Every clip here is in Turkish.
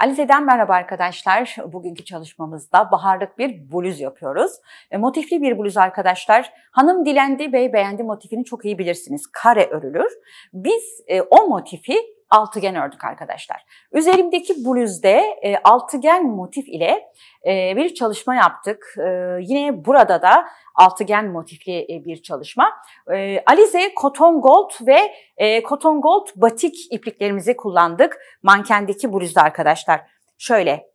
Alize'den merhaba arkadaşlar. Bugünkü çalışmamızda baharlık bir bluz yapıyoruz. E, motifli bir bluz arkadaşlar. Hanım dilendi, bey beğendi motifini çok iyi bilirsiniz. Kare örülür. Biz e, o motifi altıgen ördük arkadaşlar. Üzerimdeki bluzde e, altıgen motif ile e, bir çalışma yaptık. E, yine burada da altıgen motifli e, bir çalışma. E, Alize koton Gold ve e, Gold batik ipliklerimizi kullandık. Mankendeki bluzda arkadaşlar. Şöyle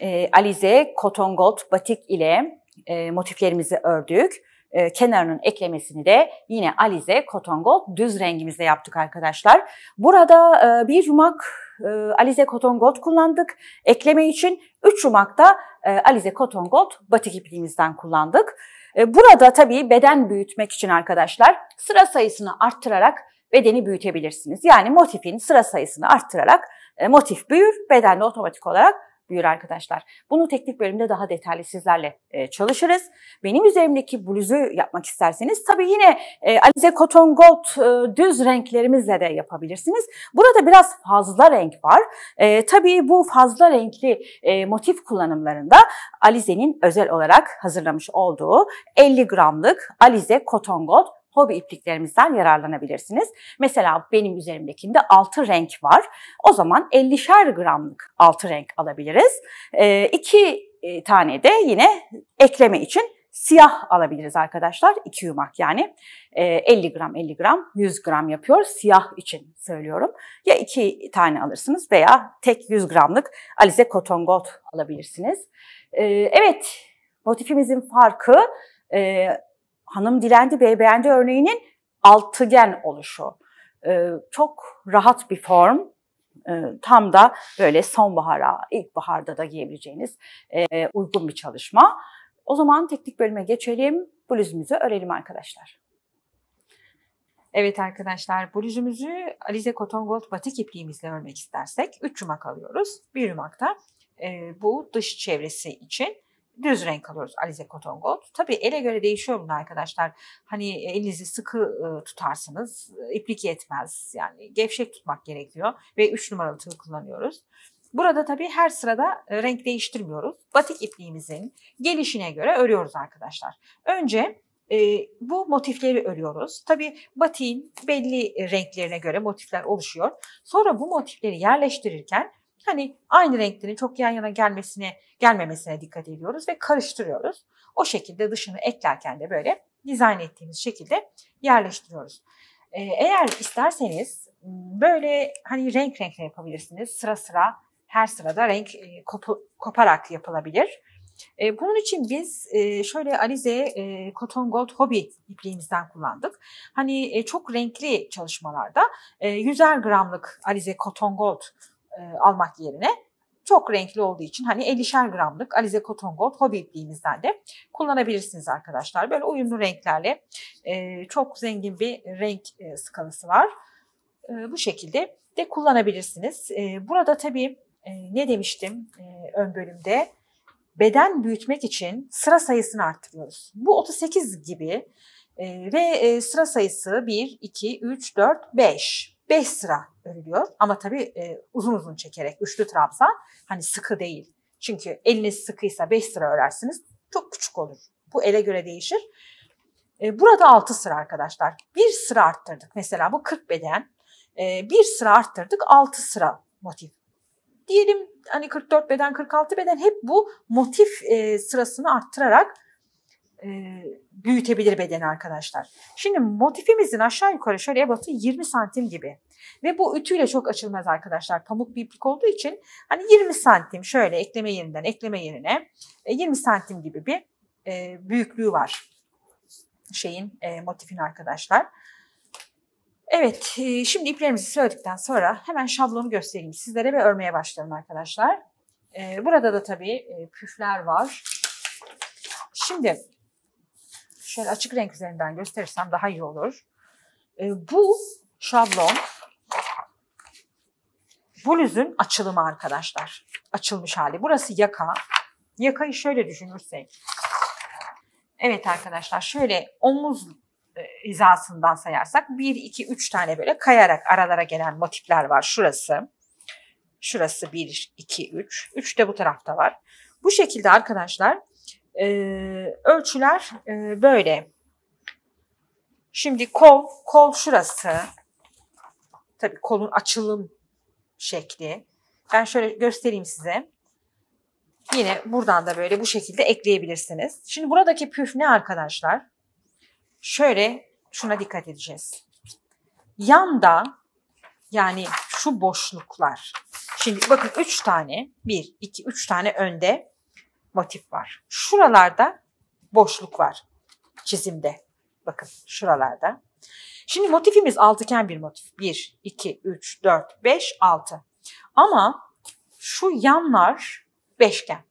e, Alize koton Gold batik ile e, motiflerimizi ördük e, kenarının eklemesini de yine Alize Cotton Gold düz rengimizle yaptık arkadaşlar. Burada e, bir yumak e, Alize Cotton Gold kullandık. Ekleme için 3 yumakta e, Alize Cotton Gold batik ipliğimizden kullandık. E, burada tabii beden büyütmek için arkadaşlar sıra sayısını arttırarak bedeni büyütebilirsiniz. Yani motifin sıra sayısını arttırarak e, motif büyür, beden de otomatik olarak büyür arkadaşlar. Bunu teknik bölümde daha detaylı sizlerle e, çalışırız. Benim üzerimdeki bluzu yapmak isterseniz tabii yine e, Alize Cotton Gold e, düz renklerimizle de yapabilirsiniz. Burada biraz fazla renk var. E, tabii bu fazla renkli e, motif kullanımlarında Alize'nin özel olarak hazırlamış olduğu 50 gramlık Alize Cotton Gold hobi ipliklerimizden yararlanabilirsiniz. Mesela benim üzerimdekinde 6 renk var. O zaman 50'şer gramlık 6 renk alabiliriz. 2 ee, e, tane de yine ekleme için Siyah alabiliriz arkadaşlar. 2 yumak yani. 50 ee, gram 50 gram 100 gram yapıyor. Siyah için söylüyorum. Ya 2 tane alırsınız veya tek 100 gramlık alize koton gold alabilirsiniz. Ee, evet motifimizin farkı e, hanım dilendi bey beğendi örneğinin altıgen oluşu. Ee, çok rahat bir form. Ee, tam da böyle sonbahara, ilkbaharda da giyebileceğiniz e, uygun bir çalışma. O zaman teknik bölüme geçelim. Bluzumuzu örelim arkadaşlar. Evet arkadaşlar bluzumuzu Alize Cotton Gold batik ipliğimizle örmek istersek 3 yumak alıyoruz. Bir yumakta e, bu dış çevresi için düz renk alıyoruz Alize Cotton Gold. Tabii ele göre değişiyor bunlar arkadaşlar. Hani elinizi sıkı ıı, tutarsınız, iplik yetmez. Yani gevşek tutmak gerekiyor ve 3 numaralı tığ kullanıyoruz. Burada tabii her sırada renk değiştirmiyoruz. Batik ipliğimizin gelişine göre örüyoruz arkadaşlar. Önce e, bu motifleri örüyoruz. Tabii batiğin belli renklerine göre motifler oluşuyor. Sonra bu motifleri yerleştirirken hani aynı renklerin çok yan yana gelmesine, gelmemesine dikkat ediyoruz ve karıştırıyoruz. O şekilde dışını eklerken de böyle dizayn ettiğimiz şekilde yerleştiriyoruz. Ee, eğer isterseniz ıı, böyle hani renk renkle yapabilirsiniz. Sıra sıra her sırada renk e, kopu, koparak yapılabilir. E, bunun için biz e, şöyle Alize e, Cotton Gold Hobby ipliğimizden kullandık. Hani e, çok renkli çalışmalarda e, 100'er gramlık Alize Cotton Gold e, almak yerine çok renkli olduğu için hani 50'şer gramlık Alize Cotton Gold hobi ipliğimizden de kullanabilirsiniz arkadaşlar. Böyle uyumlu renklerle e, çok zengin bir renk e, skalası var. E, bu şekilde de kullanabilirsiniz. E, burada tabii e, ne demiştim e, ön bölümde? Beden büyütmek için sıra sayısını arttırıyoruz. Bu 38 gibi e, ve e, sıra sayısı 1, 2, 3, 4, 5. 5 sıra örülüyor ama tabii e, uzun uzun çekerek üçlü trabzan hani sıkı değil. Çünkü eliniz sıkıysa 5 sıra örersiniz çok küçük olur. Bu ele göre değişir. E, burada 6 sıra arkadaşlar. Bir sıra arttırdık. Mesela bu 40 beden. E, bir sıra arttırdık 6 sıra motif. Diyelim hani 44 beden 46 beden hep bu motif e, sırasını arttırarak e, büyütebilir bedeni arkadaşlar. Şimdi motifimizin aşağı yukarı şöyle ebatı 20 santim gibi. Ve bu ütüyle çok açılmaz arkadaşlar. Pamuk bir iplik olduğu için hani 20 santim şöyle ekleme yerinden ekleme yerine 20 e, santim gibi bir e, büyüklüğü var şeyin e, motifin arkadaşlar. Evet e, şimdi iplerimizi söyledikten sonra hemen şablonu göstereyim sizlere ve örmeye başlayalım arkadaşlar. E, burada da tabii e, püfler var. Şimdi şöyle açık renk üzerinden gösterirsem daha iyi olur. E, bu şablon bluzun açılımı arkadaşlar. Açılmış hali. Burası yaka. Yakayı şöyle düşünürsek. Evet arkadaşlar şöyle omuz e, hizasından sayarsak 1, 2, 3 tane böyle kayarak aralara gelen motifler var. Şurası. Şurası 1, 2, 3. 3 de bu tarafta var. Bu şekilde arkadaşlar e, ölçüler e, böyle. Şimdi kol, kol şurası. Tabii kolun açılım şekli. Ben şöyle göstereyim size. Yine buradan da böyle bu şekilde ekleyebilirsiniz. Şimdi buradaki püf ne arkadaşlar? Şöyle şuna dikkat edeceğiz. Yanda yani şu boşluklar. Şimdi bakın 3 tane 1, 2, 3 tane önde motif var. Şuralarda boşluk var çizimde. Bakın şuralarda. Şimdi motifimiz altıken bir motif. 1, 2, 3, 4, 5, 6. Ama şu yanlar beşgen.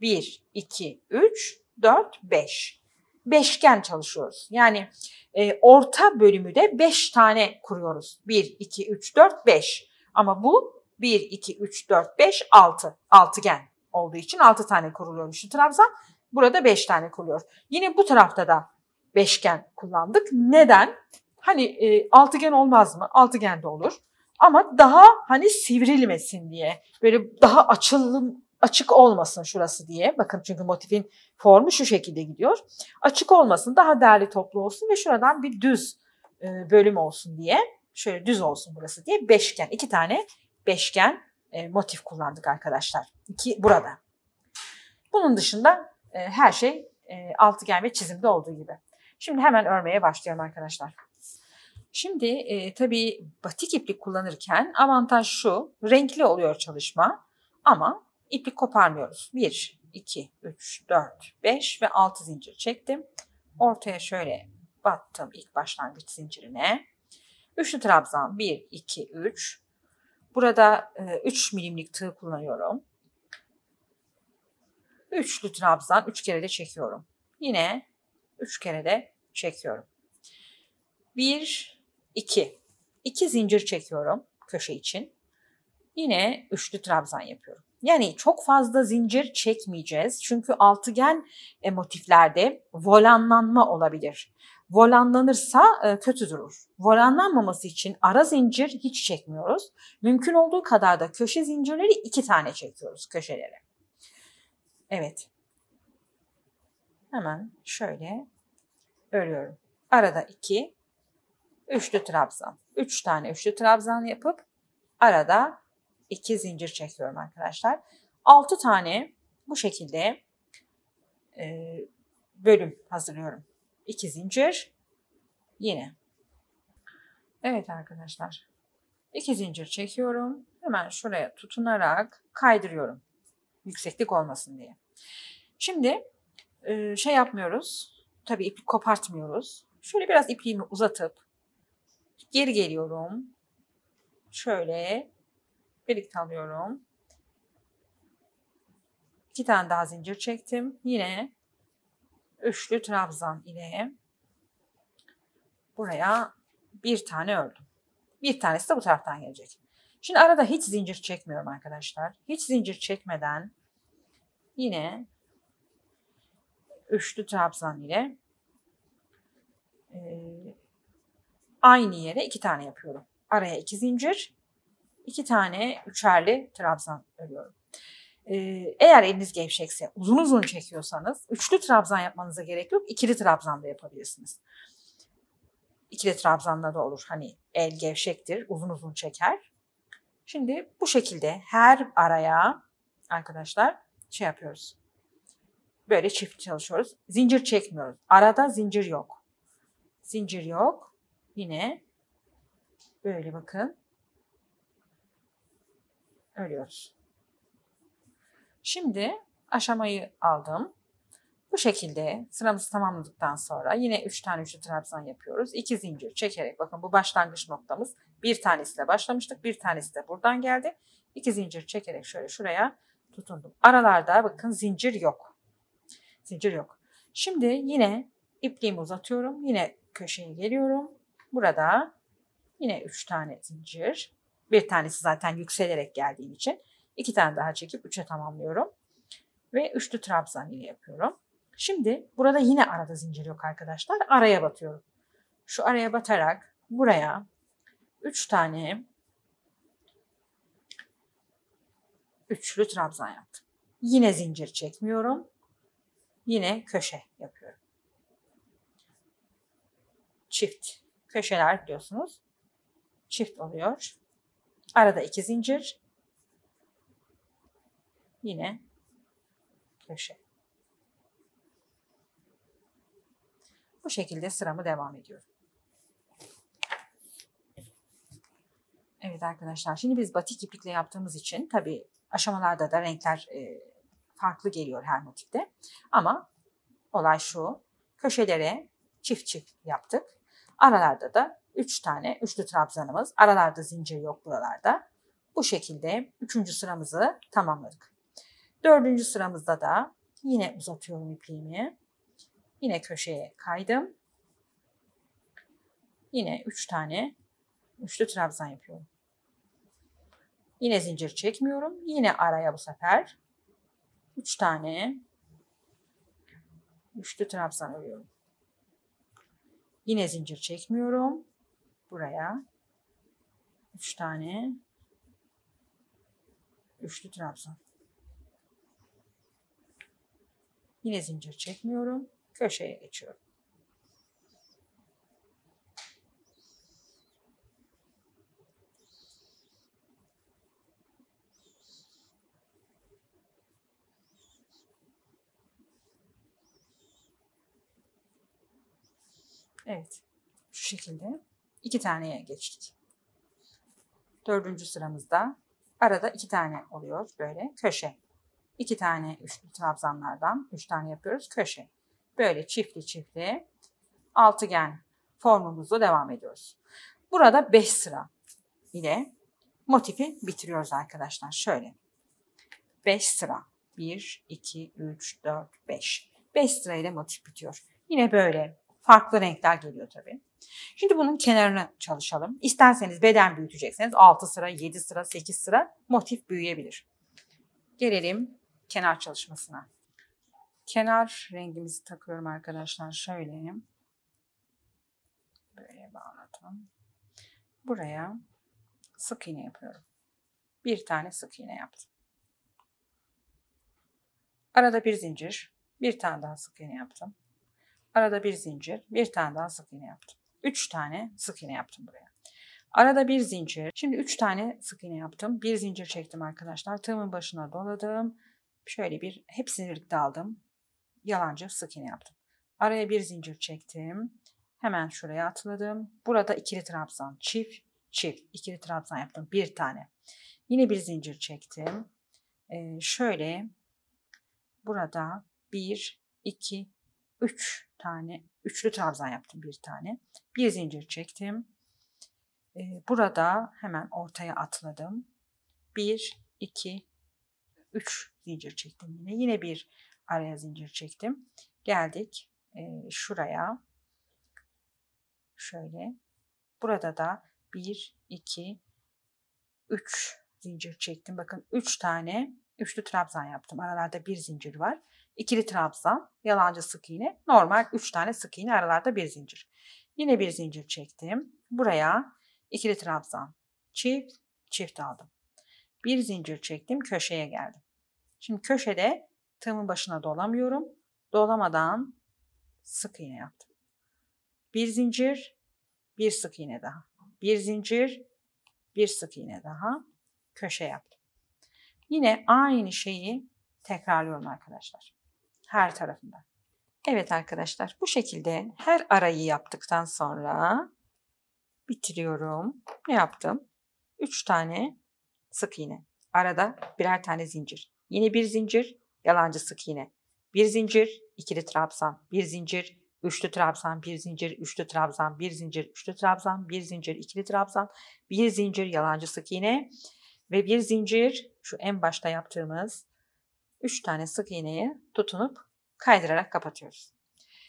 1, 2, 3, 4, 5. Beşgen çalışıyoruz. Yani e, orta bölümü de 5 tane kuruyoruz. 1, 2, 3, 4, 5. Ama bu 1, 2, 3, 4, 5, 6. Altıgen olduğu için 6 tane kuruluyor. kuruluyormuştu trabzan. Burada 5 tane kuruluyor. Yine bu tarafta da beşgen kullandık. Neden? Hani e, altıgen olmaz mı? Altıgen de olur. Ama daha hani sivrilmesin diye. Böyle daha açılım açık olmasın şurası diye. Bakın çünkü motifin formu şu şekilde gidiyor. Açık olmasın, daha derli toplu olsun ve şuradan bir düz e, bölüm olsun diye. Şöyle düz olsun burası diye beşgen, iki tane beşgen e, motif kullandık arkadaşlar. İki burada. Bunun dışında e, her şey e, altıgen ve çizimde olduğu gibi. Şimdi hemen örmeye başlıyorum arkadaşlar. Şimdi e, tabii batik iplik kullanırken avantaj şu, renkli oluyor çalışma ama iplik koparmıyoruz. 1, 2, 3, 4, 5 ve 6 zincir çektim. Ortaya şöyle battım ilk başlangıç zincirine. Üçlü trabzan 1, 2, 3. Burada 3 e, milimlik tığ kullanıyorum. Üçlü trabzan 3 üç kere de çekiyorum. Yine 3 kere de çekiyorum. 1, 2. 2 zincir çekiyorum köşe için. Yine üçlü trabzan yapıyorum. Yani çok fazla zincir çekmeyeceğiz. Çünkü altıgen motiflerde volanlanma olabilir volanlanırsa e, kötü durur. Volanlanmaması için ara zincir hiç çekmiyoruz. Mümkün olduğu kadar da köşe zincirleri iki tane çekiyoruz köşelere. Evet. Hemen şöyle örüyorum. Arada iki, üçlü trabzan. Üç tane üçlü trabzan yapıp arada iki zincir çekiyorum arkadaşlar. Altı tane bu şekilde e, bölüm hazırlıyorum. 2 zincir yine. Evet arkadaşlar. iki zincir çekiyorum. Hemen şuraya tutunarak kaydırıyorum. Yükseklik olmasın diye. Şimdi e, şey yapmıyoruz. Tabii ipi kopartmıyoruz. Şöyle biraz ipliğimi uzatıp geri geliyorum. Şöyle birlikte alıyorum. İki tane daha zincir çektim. Yine üçlü trabzan ile buraya bir tane ördüm. Bir tanesi de bu taraftan gelecek. Şimdi arada hiç zincir çekmiyorum arkadaşlar. Hiç zincir çekmeden yine üçlü trabzan ile e, aynı yere iki tane yapıyorum. Araya iki zincir, iki tane üçerli trabzan örüyorum eğer eliniz gevşekse, uzun uzun çekiyorsanız üçlü trabzan yapmanıza gerek yok. ikili trabzan da yapabilirsiniz. İkili trabzanla da olur. Hani el gevşektir, uzun uzun çeker. Şimdi bu şekilde her araya arkadaşlar şey yapıyoruz. Böyle çift çalışıyoruz. Zincir çekmiyoruz. Arada zincir yok. Zincir yok. Yine böyle bakın. Örüyoruz. Şimdi aşamayı aldım. Bu şekilde sıramızı tamamladıktan sonra yine 3 tane üçlü trabzan yapıyoruz. 2 zincir çekerek bakın bu başlangıç noktamız. Bir tanesiyle başlamıştık. Bir tanesi de buradan geldi. 2 zincir çekerek şöyle şuraya tutundum. Aralarda bakın zincir yok. Zincir yok. Şimdi yine ipliğimi uzatıyorum. Yine köşeye geliyorum. Burada yine 3 tane zincir. Bir tanesi zaten yükselerek geldiği için İki tane daha çekip üçe tamamlıyorum. Ve üçlü trabzan ile yapıyorum. Şimdi burada yine arada zincir yok arkadaşlar. Araya batıyorum. Şu araya batarak buraya üç tane üçlü trabzan yaptım. Yine zincir çekmiyorum. Yine köşe yapıyorum. Çift köşeler diyorsunuz. Çift oluyor. Arada iki zincir yine köşe. Bu şekilde sıramı devam ediyorum. Evet arkadaşlar şimdi biz batik iplikle yaptığımız için tabi aşamalarda da renkler e, farklı geliyor her motifte. Ama olay şu köşelere çift çift yaptık. Aralarda da 3 üç tane üçlü trabzanımız aralarda zincir yok buralarda. Bu şekilde 3. sıramızı tamamladık. Dördüncü sıramızda da yine uzatıyorum ipliğimi. Yine köşeye kaydım. Yine üç tane üçlü trabzan yapıyorum. Yine zincir çekmiyorum. Yine araya bu sefer üç tane üçlü trabzan örüyorum. Yine zincir çekmiyorum. Buraya üç tane üçlü trabzan. Yine zincir çekmiyorum. Köşeye geçiyorum. Evet. Şu şekilde iki taneye geçtik. Dördüncü sıramızda arada iki tane oluyor böyle köşe iki tane üçlü trabzanlardan üç tane yapıyoruz köşe. Böyle çiftli çiftli altıgen formumuzla devam ediyoruz. Burada 5 sıra ile motifi bitiriyoruz arkadaşlar. Şöyle 5 sıra 1, 2, 3, 4, 5. 5 ile motif bitiyor. Yine böyle farklı renkler geliyor tabii. Şimdi bunun kenarını çalışalım. İsterseniz beden büyütecekseniz 6 sıra, 7 sıra, 8 sıra motif büyüyebilir. Gelelim kenar çalışmasına. Kenar rengimizi takıyorum arkadaşlar şöyle. Böyle bağladım. Buraya sık iğne yapıyorum. Bir tane sık iğne yaptım. Arada bir zincir, bir tane daha sık iğne yaptım. Arada bir zincir, bir tane daha sık iğne yaptım. Üç tane sık iğne yaptım buraya. Arada bir zincir. Şimdi üç tane sık iğne yaptım. Bir zincir çektim arkadaşlar. Tığımın başına doladım. Şöyle bir hepsini birlikte aldım. Yalancı sık iğne yaptım. Araya bir zincir çektim. Hemen şuraya atladım. Burada ikili trabzan çift çift ikili trabzan yaptım bir tane. Yine bir zincir çektim. Ee, şöyle burada bir iki üç tane üçlü trabzan yaptım bir tane. Bir zincir çektim. Ee, burada hemen ortaya atladım. Bir iki 3 zincir çektim yine. Yine bir araya zincir çektim. Geldik e, şuraya. Şöyle. Burada da 1, 2, 3 zincir çektim. Bakın 3 tane üçlü trabzan yaptım. Aralarda bir zincir var. İkili trabzan, yalancı sık iğne, normal 3 tane sık iğne aralarda bir zincir. Yine bir zincir çektim. Buraya ikili trabzan, çift, çift aldım. Bir zincir çektim köşeye geldim. Şimdi köşede tığımın başına dolamıyorum. Dolamadan sık iğne yaptım. Bir zincir, bir sık iğne daha. Bir zincir, bir sık iğne daha. Köşe yaptım. Yine aynı şeyi tekrarlıyorum arkadaşlar. Her tarafında. Evet arkadaşlar bu şekilde her arayı yaptıktan sonra bitiriyorum. Ne yaptım? 3 tane sık iğne. Arada birer tane zincir. Yine bir zincir, yalancı sık iğne. Bir zincir, ikili trabzan. Bir zincir, üçlü trabzan, bir zincir, üçlü trabzan, bir zincir, üçlü trabzan, bir zincir, ikili trabzan, bir zincir, yalancı sık iğne ve bir zincir şu en başta yaptığımız üç tane sık iğneyi tutunup kaydırarak kapatıyoruz.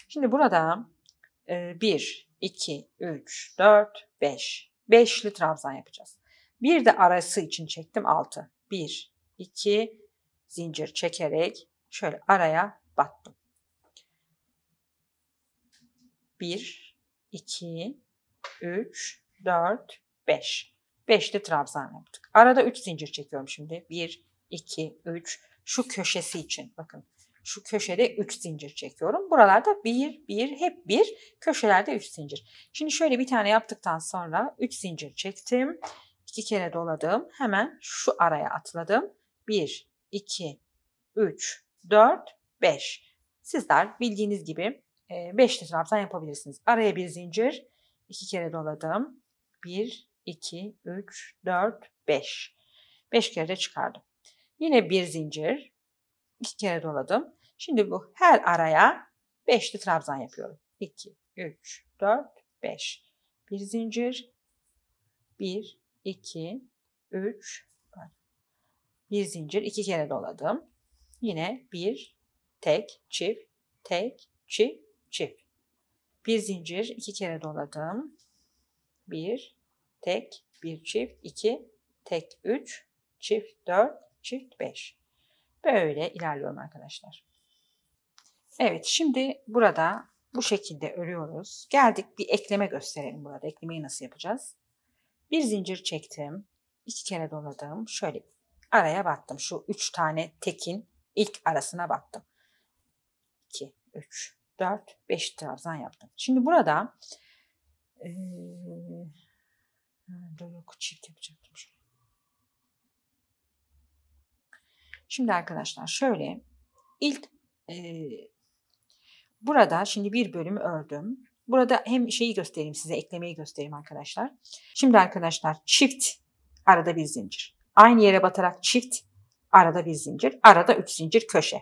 Şimdi burada 1, 2, 3, 4, 5. 5'li trabzan yapacağız. Bir de arası için çektim 6. 1, 2 zincir çekerek şöyle araya battım. 1, 2, 3, 4, 5. 5'li trabzan yaptık. Arada 3 zincir çekiyorum şimdi. 1, 2, 3. Şu köşesi için bakın. Şu köşede 3 zincir çekiyorum. Buralarda 1, 1, hep 1. Köşelerde 3 zincir. Şimdi şöyle bir tane yaptıktan sonra 3 zincir çektim iki kere doladım. Hemen şu araya atladım. 1, 2, 3, 4, 5. Sizler bildiğiniz gibi 5'li e, trabzan yapabilirsiniz. Araya bir zincir. 2 kere doladım. 1, 2, 3, 4, 5. 5 kere de çıkardım. Yine bir zincir. 2 kere doladım. Şimdi bu her araya 5'li trabzan yapıyorum. 2, 3, 4, 5. Bir zincir. 1, 2, 3, bir zincir iki kere doladım. Yine bir, tek, çift, tek, çift, çift. Bir zincir iki kere doladım. Bir, tek, bir çift, iki, tek, üç, çift, dört, çift, beş. Böyle ilerliyorum arkadaşlar. Evet şimdi burada bu şekilde örüyoruz. Geldik bir ekleme gösterelim burada. Eklemeyi nasıl yapacağız? Bir zincir çektim. iki kere doladım. Şöyle araya battım. Şu üç tane tekin ilk arasına battım. 2, 3, 4, 5 trabzan yaptım. Şimdi burada ee, yok çift yapacaktım Şimdi arkadaşlar şöyle ilk e, burada şimdi bir bölümü ördüm. Burada hem şeyi göstereyim size, eklemeyi göstereyim arkadaşlar. Şimdi arkadaşlar çift arada bir zincir. Aynı yere batarak çift arada bir zincir. Arada 3 zincir köşe.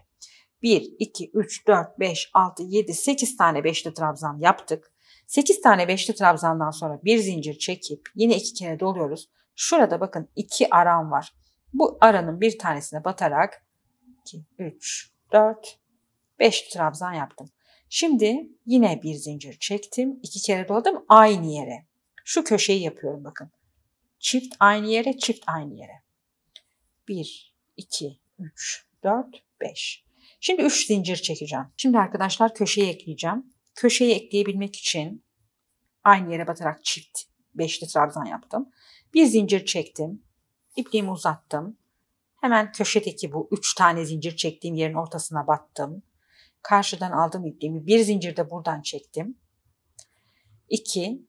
1, 2, 3, 4, 5, 6, 7, 8 tane beşli trabzan yaptık. 8 tane beşli trabzandan sonra bir zincir çekip yine iki kere doluyoruz. Şurada bakın iki aram var. Bu aranın bir tanesine batarak 2, 3, 4, 5 trabzan yaptım. Şimdi yine bir zincir çektim. iki kere doladım aynı yere. Şu köşeyi yapıyorum bakın. Çift aynı yere, çift aynı yere. 1, 2, 3, 4, 5. Şimdi 3 zincir çekeceğim. Şimdi arkadaşlar köşeyi ekleyeceğim. Köşeyi ekleyebilmek için aynı yere batarak çift 5'li trabzan yaptım. Bir zincir çektim. İpliğimi uzattım. Hemen köşedeki bu 3 tane zincir çektiğim yerin ortasına battım. Karşıdan aldım ipliğimi bir zincirde buradan çektim. 2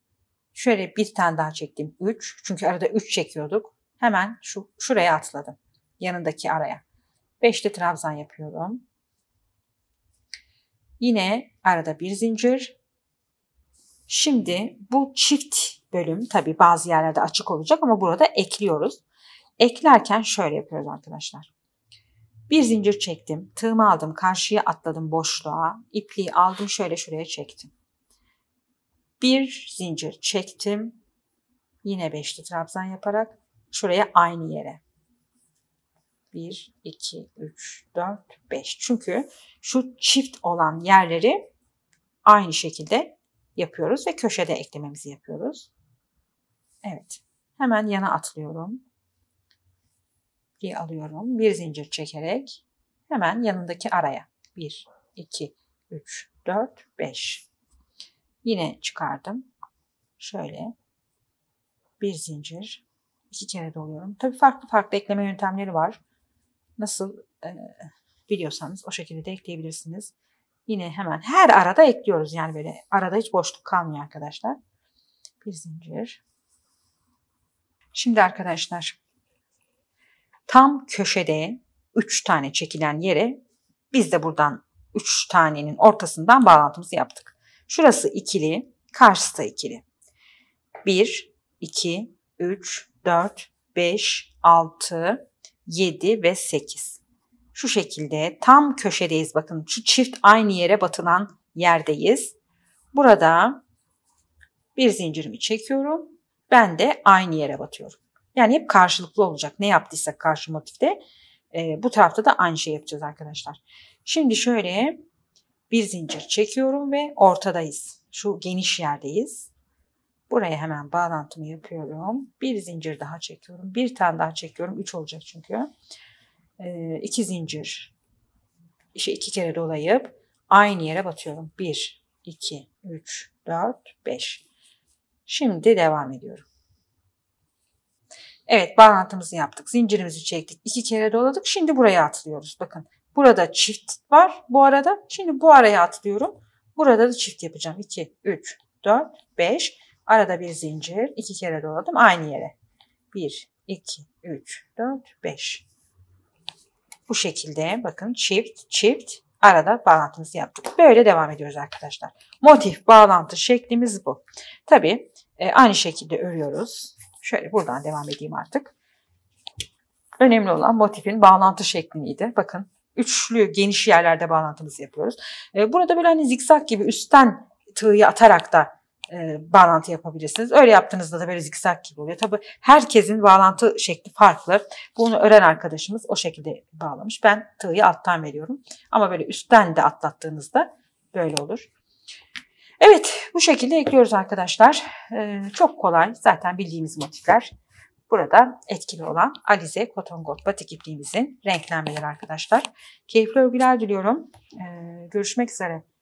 şöyle bir tane daha çektim 3 çünkü arada 3 çekiyorduk. Hemen şu şuraya atladım. Yanındaki araya. 5'li trabzan yapıyorum. Yine arada bir zincir. Şimdi bu çift bölüm tabi bazı yerlerde açık olacak ama burada ekliyoruz. Eklerken şöyle yapıyoruz arkadaşlar. Bir zincir çektim, tığımı aldım, karşıya atladım boşluğa, ipliği aldım şöyle şuraya çektim. Bir zincir çektim, yine beşli trabzan yaparak şuraya aynı yere. 1, 2, 3, 4, 5. Çünkü şu çift olan yerleri aynı şekilde yapıyoruz ve köşede eklememizi yapıyoruz. Evet. Hemen yana atlıyorum ipliği alıyorum. Bir zincir çekerek hemen yanındaki araya. 1, 2, 3, 4, 5. Yine çıkardım. Şöyle bir zincir iki kere doluyorum. Tabii farklı farklı ekleme yöntemleri var. Nasıl e, biliyorsanız o şekilde de ekleyebilirsiniz. Yine hemen her arada ekliyoruz. Yani böyle arada hiç boşluk kalmıyor arkadaşlar. Bir zincir. Şimdi arkadaşlar tam köşede 3 tane çekilen yere biz de buradan 3 tanenin ortasından bağlantımızı yaptık. Şurası ikili, karşısı da ikili. 1, 2, 3, 4, 5, 6, 7 ve 8. Şu şekilde tam köşedeyiz. Bakın şu çift aynı yere batılan yerdeyiz. Burada bir zincirimi çekiyorum. Ben de aynı yere batıyorum. Yani hep karşılıklı olacak. Ne yaptıysak karşı motifte e, bu tarafta da aynı şey yapacağız arkadaşlar. Şimdi şöyle bir zincir çekiyorum ve ortadayız. Şu geniş yerdeyiz. Buraya hemen bağlantımı yapıyorum. Bir zincir daha çekiyorum. Bir tane daha çekiyorum. Üç olacak çünkü. E, iki zincir. İşte iki kere dolayıp aynı yere batıyorum. Bir, iki, üç, dört, beş. Şimdi devam ediyorum. Evet bağlantımızı yaptık. Zincirimizi çektik. iki kere doladık. Şimdi buraya atlıyoruz. Bakın burada çift var bu arada. Şimdi bu araya atlıyorum. Burada da çift yapacağım. 2, 3, 4, 5. Arada bir zincir. iki kere doladım aynı yere. 1, 2, 3, 4, 5. Bu şekilde bakın çift, çift arada bağlantımızı yaptık. Böyle devam ediyoruz arkadaşlar. Motif bağlantı şeklimiz bu. Tabi e, aynı şekilde örüyoruz. Şöyle buradan devam edeyim artık. Önemli olan motifin bağlantı şekliydi. Bakın üçlü geniş yerlerde bağlantımızı yapıyoruz. Ee, burada böyle hani zikzak gibi üstten tığı atarak da e, bağlantı yapabilirsiniz. Öyle yaptığınızda da böyle zikzak gibi oluyor. Tabi herkesin bağlantı şekli farklı. Bunu öğren arkadaşımız o şekilde bağlamış. Ben tığ'yı alttan veriyorum. Ama böyle üstten de atlattığınızda böyle olur. Evet bu şekilde ekliyoruz arkadaşlar. Ee, çok kolay zaten bildiğimiz motifler. Burada etkili olan Alize Koton Gold batik ipliğimizin renklenmeleri arkadaşlar. Keyifli örgüler diliyorum. Ee, görüşmek üzere.